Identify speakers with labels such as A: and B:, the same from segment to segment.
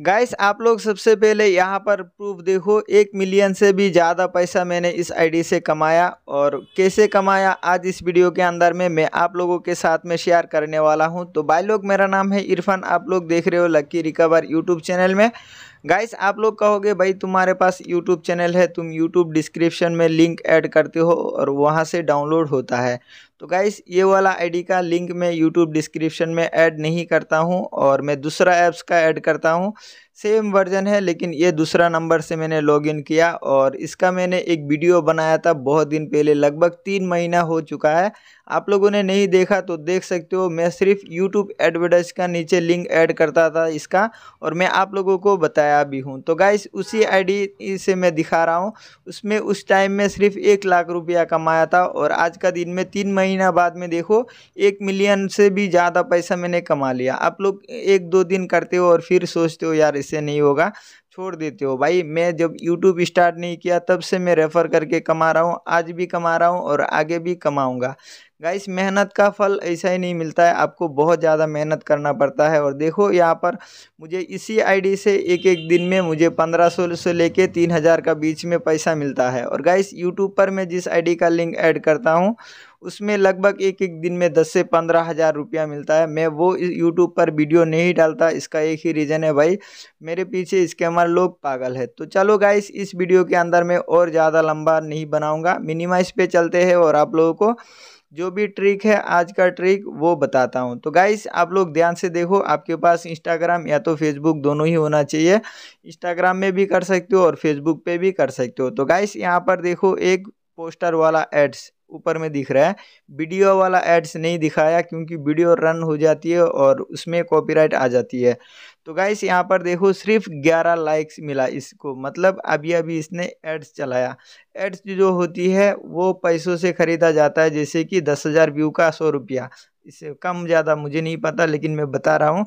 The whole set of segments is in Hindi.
A: गाइस आप लोग सबसे पहले यहाँ पर प्रूफ देखो एक मिलियन से भी ज़्यादा पैसा मैंने इस आईडी से कमाया और कैसे कमाया आज इस वीडियो के अंदर में मैं आप लोगों के साथ में शेयर करने वाला हूँ तो भाई लोग मेरा नाम है इरफान आप लोग देख रहे हो लक्की रिकवर यूट्यूब चैनल में गाइस आप लोग कहोगे भाई तुम्हारे पास यूट्यूब चैनल है तुम यूट्यूब डिस्क्रिप्शन में लिंक ऐड करते हो और वहाँ से डाउनलोड होता है तो गाइस ये वाला आईडी का लिंक मैं यूट्यूब डिस्क्रिप्शन में ऐड नहीं करता हूँ और मैं दूसरा ऐप्स का ऐड करता हूँ सेम वर्जन है लेकिन ये दूसरा नंबर से मैंने लॉगिन किया और इसका मैंने एक वीडियो बनाया था बहुत दिन पहले लगभग तीन महीना हो चुका है आप लोगों ने नहीं देखा तो देख सकते हो मैं सिर्फ यूट्यूब एडवर्टाइज का नीचे लिंक ऐड करता था इसका और मैं आप लोगों को बताया भी हूँ तो गाइस उसी आई से मैं दिखा रहा हूँ उसमें उस टाइम में सिर्फ एक लाख रुपया कमाया था और आज का दिन में तीन महीने महीना बाद में देखो एक मिलियन से भी ज़्यादा पैसा मैंने कमा लिया आप लोग एक दो दिन करते हो और फिर सोचते हो यार इससे नहीं होगा छोड़ देते हो भाई मैं जब यूट्यूब स्टार्ट नहीं किया तब से मैं रेफ़र करके कमा रहा हूँ आज भी कमा रहा हूँ और आगे भी कमाऊँगा गाइस मेहनत का फल ऐसा ही नहीं मिलता है आपको बहुत ज़्यादा मेहनत करना पड़ता है और देखो यहाँ पर मुझे इसी आईडी से एक एक दिन में मुझे पंद्रह सौ से लेके हज़ार का बीच में पैसा मिलता है और गाइस यूट्यूब पर मैं जिस आईडी का लिंक ऐड करता हूँ उसमें लगभग एक एक दिन में दस से पंद्रह हज़ार रुपया मिलता है मैं वो यूट्यूब पर वीडियो नहीं डालता इसका एक ही रीज़न है भाई मेरे पीछे स्कैमर लोग पागल है तो चलो गाइस इस वीडियो के अंदर मैं और ज़्यादा लंबा नहीं बनाऊँगा मिनिमाइज पे चलते हैं और आप लोगों को जो भी ट्रिक है आज का ट्रिक वो बताता हूँ तो गाइस आप लोग ध्यान से देखो आपके पास इंस्टाग्राम या तो फेसबुक दोनों ही होना चाहिए इंस्टाग्राम में भी कर सकते हो और फेसबुक पे भी कर सकते हो तो गाइस यहाँ पर देखो एक पोस्टर वाला एड्स ऊपर में दिख रहा है वीडियो वाला एड्स नहीं दिखाया क्योंकि वीडियो रन हो जाती है और उसमें कॉपीराइट आ जाती है तो गाइस यहाँ पर देखो सिर्फ 11 लाइक्स मिला इसको मतलब अभी अभी इसने एड्स चलाया एड्स जो होती है वो पैसों से ख़रीदा जाता है जैसे कि दस हज़ार व्यू का सौ रुपया इससे कम ज़्यादा मुझे नहीं पता लेकिन मैं बता रहा हूँ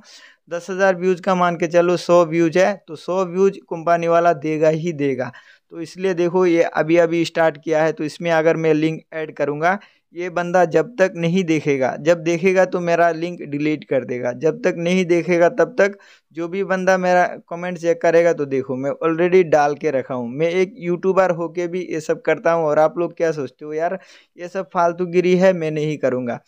A: दस हज़ार व्यूज़ का मान के चलो सौ व्यूज़ है तो सौ व्यूज़ कंपनी वाला देगा ही देगा तो इसलिए देखो ये अभी अभी स्टार्ट किया है तो इसमें अगर मैं लिंक ऐड करूँगा ये बंदा जब तक नहीं देखेगा जब देखेगा तो मेरा लिंक डिलीट कर देगा जब तक नहीं देखेगा तब तक जो भी बंदा मेरा कमेंट चेक करेगा तो देखो मैं ऑलरेडी डाल के रखा हूँ मैं एक यूट्यूबर होके भी ये सब करता हूँ और आप लोग क्या सोचते हो यार ये सब फालतूगिरी है मैं नहीं करूँगा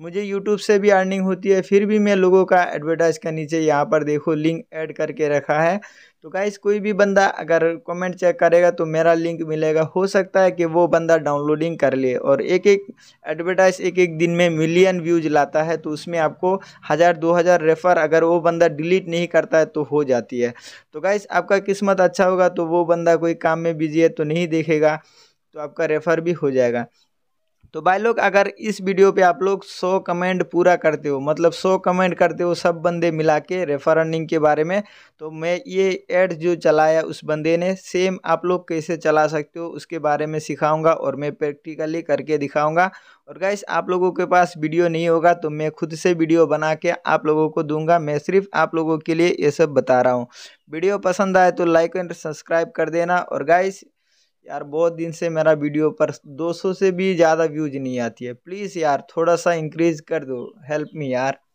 A: मुझे यूट्यूब से भी अर्निंग होती है फिर भी मैं लोगों का एडवर्टाइज़ का नीचे यहाँ पर देखो लिंक ऐड करके रखा है तो गाइस कोई भी बंदा अगर कमेंट चेक करेगा तो मेरा लिंक मिलेगा हो सकता है कि वो बंदा डाउनलोडिंग कर ले और एक एक एडवर्टाइज एक एक दिन में मिलियन व्यूज लाता है तो उसमें आपको हज़ार दो हज़ार रेफ़र अगर वो बंदा डिलीट नहीं करता है तो हो जाती है तो गाइस आपका किस्मत अच्छा होगा तो वो बंदा कोई काम में बिजी है तो नहीं देखेगा तो आपका रेफ़र भी हो जाएगा तो भाई लोग अगर इस वीडियो पे आप लोग 100 कमेंट पूरा करते हो मतलब 100 कमेंट करते हो सब बंदे मिला के रेफर अर्निंग के बारे में तो मैं ये एड जो चलाया उस बंदे ने सेम आप लोग कैसे चला सकते हो उसके बारे में सिखाऊंगा और मैं प्रैक्टिकली करके दिखाऊंगा और गाइस आप लोगों के पास वीडियो नहीं होगा तो मैं खुद से वीडियो बना के आप लोगों को दूंगा मैं सिर्फ आप लोगों के लिए ये सब बता रहा हूँ वीडियो पसंद आए तो लाइक एंड सब्सक्राइब कर देना और गाइस यार बहुत दिन से मेरा वीडियो पर 200 से भी ज़्यादा व्यूज नहीं आती है प्लीज़ यार थोड़ा सा इंक्रीज़ कर दो हेल्प मी यार